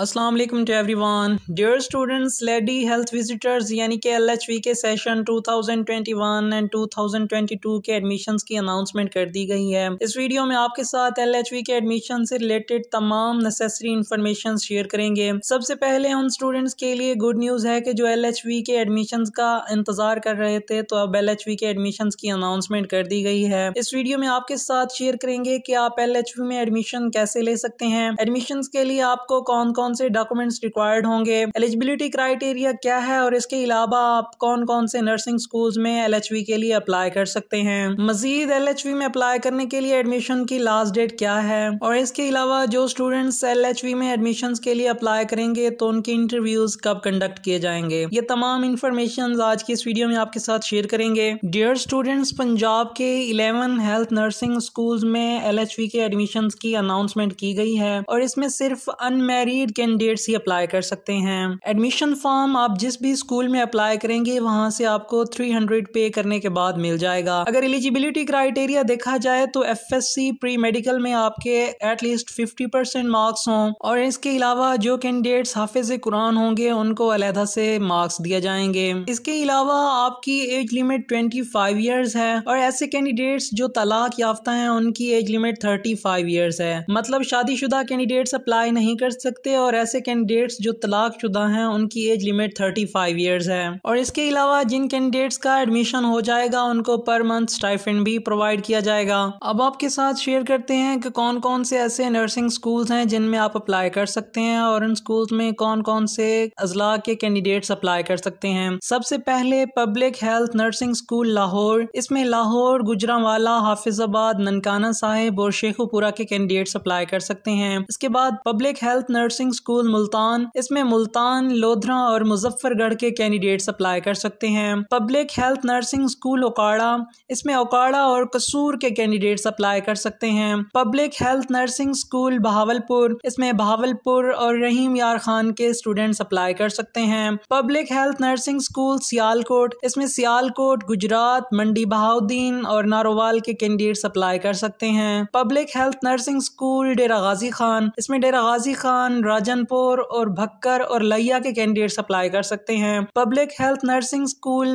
अस्सलाम वालेकुम to everyone dear students lady health visitors यानी कि एलएचवी के सेशन 2021 एंड 2022 के एडमिशन्स की अनाउंसमेंट कर दी गई है इस वीडियो में आपके साथ एलएचवी के एडमिशन से रिलेटेड तमाम नेसेसरी इन्फॉर्मेशन शेयर करेंगे सबसे पहले उन स्टूडेंट्स के लिए गुड न्यूज़ है कि जो एल के एडमिशन का इंतजार कर रहे थे तो अब एल के एडमिशन की अनाउंसमेंट कर दी गई है इस वीडियो में आपके साथ शेयर करेंगे कि आप एल में एडमिशन कैसे ले सकते हैं एडमिशन के लिए आपको कौन कौन कौन से डॉक्यूमेंट्स रिक्वायर्ड होंगे एलिजिबिलिटी क्राइटेरिया क्या है और इसके अलावा आप कौन कौन से नर्सिंग स्कूल में एल के लिए अप्लाई कर सकते हैं मजीद एल में अप्लाई करने के लिए एडमिशन की लास्ट डेट क्या है और इसके अलावा जो स्टूडेंट्स एल में एडमिशन के लिए अप्लाई करेंगे तो उनके इंटरव्यूज कब कंडक्ट किए जाएंगे ये तमाम इन्फॉर्मेशन आज की इस वीडियो में आपके साथ शेयर करेंगे डियर स्टूडेंट्स पंजाब के इलेवन हेल्थ नर्सिंग स्कूल में एल के एडमिशन की अनाउंसमेंट की गई है और इसमें सिर्फ अनमेरिड क्वालिफाइड कैंडिडेट्स ही अप्लाई कर सकते हैं एडमिशन फॉर्म आप जिस भी स्कूल में अप्लाई करेंगे वहां से आपको 300 पे करने के बाद मिल जाएगा अगर एलिजिबिलिटी क्राइटेरिया देखा जाए तो सी प्री मेडिकल में आपके एटलीस्ट फिफ्टी परसेंट मार्क्स हों और इसके अलावा जो कैंडिडेट्स हाफिज कुरान होंगे उनको अलहदा से मार्क्स दिए जाएंगे इसके अलावा आपकी age limit twenty five years है और ऐसे कैंडिडेट्स जो तलाक याफ्ता हैं उनकी एज लिमिट 35 फाइव ईयर्स है मतलब शादीशुदा कैंडिडेट्स अप्लाई नहीं कर सकते और ऐसे कैंडिडेट्स जो तलाक शुदा हैं उनकी age limit thirty five years है और इसके अलावा जिन कैंडिडेट्स का एडमिशन हो जाएगा उनको पर मंथ स्टाइफिन भी प्रोवाइड किया जाएगा अब आपके साथ शेयर करते हैं कि कौन कौन से ऐसे नर्सिंग स्कूल हैं जिनमें आप अप्लाई कर सकते हैं और इन स्कूल में कौन कौन से अजला के कैंडिडेट्स अप्लाई कर सकते हैं सबसे पहले public health nursing school Lahore इसमें लाहौर गुजरावाला हाफिजाबाद ननकाना साहेब और शेखुपुरा के कैंडिडेट्स अप्लाई कर सकते हैं इसके बाद public health nursing nursing school Multan इसमें मुल्तान लोधरा और मुजफ्फरगढ़ के कैंडिडेट्स अप्लाई कर सकते हैं public health nursing school Okara इसमें ओकाड़ा और कसूर के कैंडिडेट्स अप्लाई कर सकते हैं public health nursing school Bahawalpur इसमें बहावलपुर और रहीम यार खान के स्टूडेंट्स अप्लाई कर सकते हैं public health nursing school Sialkot इसमें सियालकोट गुजरात मंडी बहाउद्दीन और नारोवाल के कैंडिडेट्स अप्लाई कर सकते हैं public health nursing school Dera Ghazi Khan इसमें डेरा गाजी खान राजनपुर और भक्कर और लैया के कैंडिडेट्स अप्लाई कर सकते हैं पब्लिक हेल्थ नर्सिंग स्कूल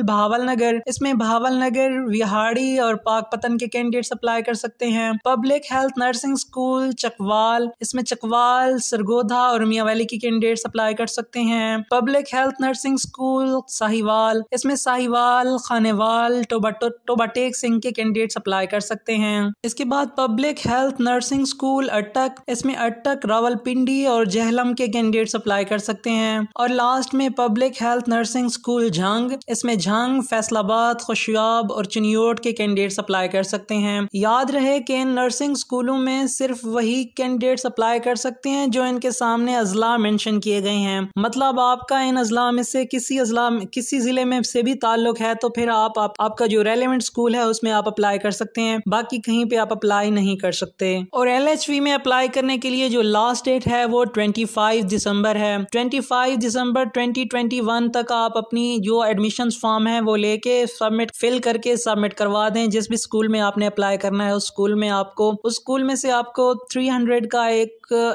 नगर इसमें भावलनगर विहाड़ी और पाकपतन के कैंडिडेट्स अप्लाई कर सकते हैं public health nursing school Chakwal इसमें चकवाल सरगोधा और वैली के कैंडिडेट्स अप्लाई कर सकते हैं public health nursing school Sahiwal इसमें साहिवाल खानेवाल टोबाटेक सिंह के कैंडिडेट्स अप्लाई कर सकते हैं इसके बाद पब्लिक हेल्थ नर्सिंग स्कूल अटक इसमें अटक रावलपिंडी और जहल महलम के कैंडिडेट्स अप्लाई कर सकते हैं और लास्ट में public health nursing school Jhang इसमें झंग फैसलाबाद खुशियाब और चिनियोट के कैंडिडेट्स अप्लाई कर सकते हैं याद रहे कि इन नर्सिंग स्कूलों में सिर्फ वही कैंडिडेट्स अप्लाई कर सकते हैं जो इनके सामने अजला मैंशन किए गए हैं मतलब आपका इन अजला में से किसी अजला किसी जिले में से भी ताल्लुक है तो फिर आप, आप आपका जो रेलिवेंट स्कूल है उसमें आप अप्लाई कर सकते हैं बाकी कहीं पे आप अप्लाई नहीं कर सकते और एल में अप्लाई करने के लिए जो लास्ट डेट है वो ट्वेंटी 25 दिसंबर है 25 दिसंबर 2021 तक आप अपनी जो एडमिशन फॉर्म है वो लेके सबमिट फिल करके सबमिट करवा दें जिस भी स्कूल में आपने अप्लाई करना है उस स्कूल में आपको उस स्कूल में से आपको 300 का एक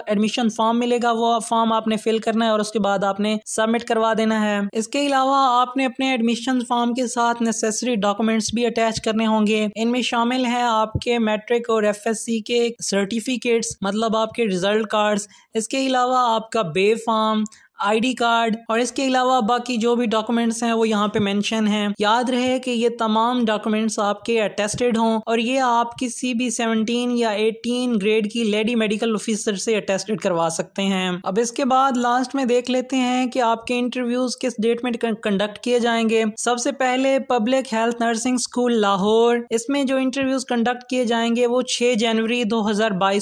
एडमिशन फॉर्म मिलेगा वो फॉर्म आपने फिल करना है और उसके बाद आपने सबमिट करवा देना है इसके अलावा आपने अपने एडमिशन फॉर्म के साथ नेसेसरी डॉक्यूमेंट्स भी अटैच करने होंगे इनमें शामिल है आपके मैट्रिक और एफ के सर्टिफिकेट्स मतलब आपके रिजल्ट कार्ड्स इसके अलावा आपका बेफाम आईडी कार्ड और इसके अलावा बाकी जो भी डॉक्यूमेंट्स हैं वो यहाँ पे मेंशन हैं याद रहे कि ये तमाम डॉक्यूमेंट्स आपके अटेस्टेड हों और ये आप किसी भी 17 या 18 ग्रेड की लेडी मेडिकल ऑफिसर से अटेस्टेड करवा सकते हैं अब इसके बाद लास्ट में देख लेते हैं कि आपके इंटरव्यूज किस डेट में कंडक्ट किए जाएंगे सबसे पहले public health nursing school Lahore इसमें जो इंटरव्यूज कंडक्ट किए जाएंगे वो छह जनवरी दो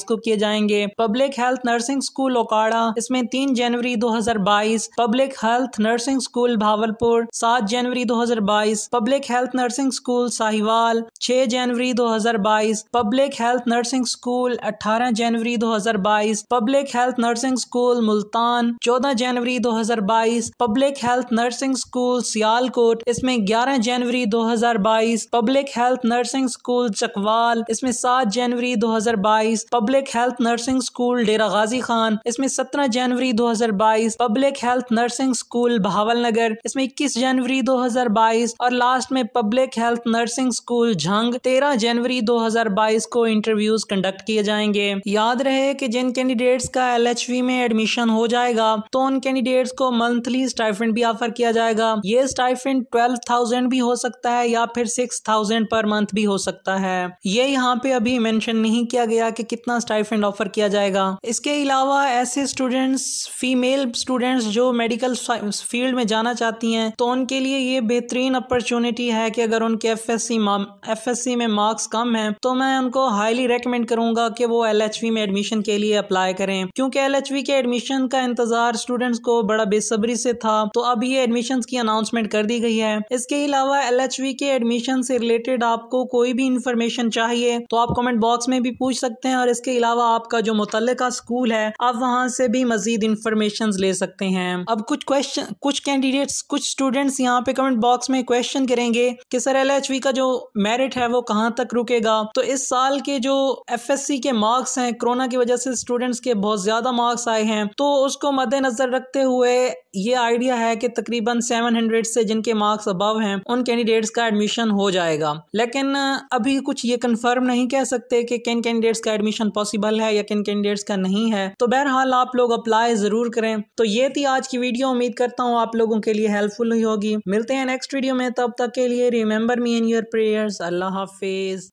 को किए जाएंगे public health nursing school Okara इसमें तीन जनवरी दो 2022 public health nursing school Bahawalpur 7 जनवरी 2022 public health nursing school Sahiwal 6 जनवरी 2022 पब्लिक हेल्थ नर्सिंग स्कूल 18 जनवरी 2022 public health nursing school Multan 14 जनवरी 2022 public health nursing school Sialkot इसमें ग्यारह जनवरी दो public health nursing school Chakwal इसमें सात जनवरी दो public health nursing school Dera Ghazi Khan इसमें 17 जनवरी 2022 public public health nursing school Bahawalnagar इसमें इक्कीस जनवरी 2022 और लास्ट में public health nursing school Jhang 13 जनवरी 2022 को इंटरव्यूज कंडक्ट किए जाएंगे याद रहे कि जिन कैंडिडेट्स का एल में एडमिशन हो जाएगा तो उन कैंडिडेट्स को मंथली स्टाइफेंड भी ऑफर किया जाएगा ये स्टाइफेंड ट्वेल्व थाउजेंड भी हो सकता है या फिर सिक्स थाउजेंड पर मंथ भी हो सकता है ये यहाँ पे अभी मेंशन नहीं किया गया कि कितना स्टाइफेंड ऑफर किया जाएगा इसके अलावा ऐसे स्टूडेंट्स फीमेल स्टूडेंट स्टूडेंट्स जो मेडिकल फील्ड में जाना चाहती हैं तो उनके लिए ये बेहतरीन अपॉर्चुनिटी है कि अगर उनके एफ एस सी में मार्क्स कम हैं तो मैं उनको हाईली रेकमेंड करूंगा कि वो एल एच वी में एडमिशन के लिए अप्लाई करें क्योंकि एल एच वी के एडमिशन का इंतजार स्टूडेंट्स को बड़ा बेसब्री से था तो अब ये एडमिशन की अनाउंसमेंट कर दी गई है इसके अलावा एल एच वी के एडमिशन से रिलेटेड आपको कोई भी इंफॉर्मेशन चाहिए तो आप कॉमेंट बॉक्स में भी पूछ सकते हैं और इसके अलावा आपका जो मुतल स्कूल है आप वहाँ से भी मजीद इंफॉर्मेशन ले सकते सकते हैं अब कुछ क्वेश्चन कुछ कैंडिडेट्स कुछ स्टूडेंट्स यहाँ पे कमेंट बॉक्स में क्वेश्चन करेंगे कि सर एल का जो मेरिट है वो कहाँ तक रुकेगा तो इस साल के जो एफ के मार्क्स हैं कोरोना की वजह से स्टूडेंट्स के बहुत ज़्यादा मार्क्स आए हैं तो उसको मद्देनजर रखते हुए ये आइडिया है कि तकरीबन 700 से जिनके मार्क्स अबव हैं उन कैंडिडेट्स का एडमिशन हो जाएगा लेकिन अभी कुछ ये कंफर्म नहीं कह सकते कि किन कैंडिडेट्स का एडमिशन पॉसिबल है या किन कैंडिडेट्स का नहीं है तो बहरहाल आप लोग अप्लाई ज़रूर करें तो ये ये थी आज की वीडियो उम्मीद करता हूँ आप लोगों के लिए हेल्पफुल होगी मिलते हैं नेक्स्ट वीडियो में तब तक के लिए remember me in your prayers अल्लाह हाफिज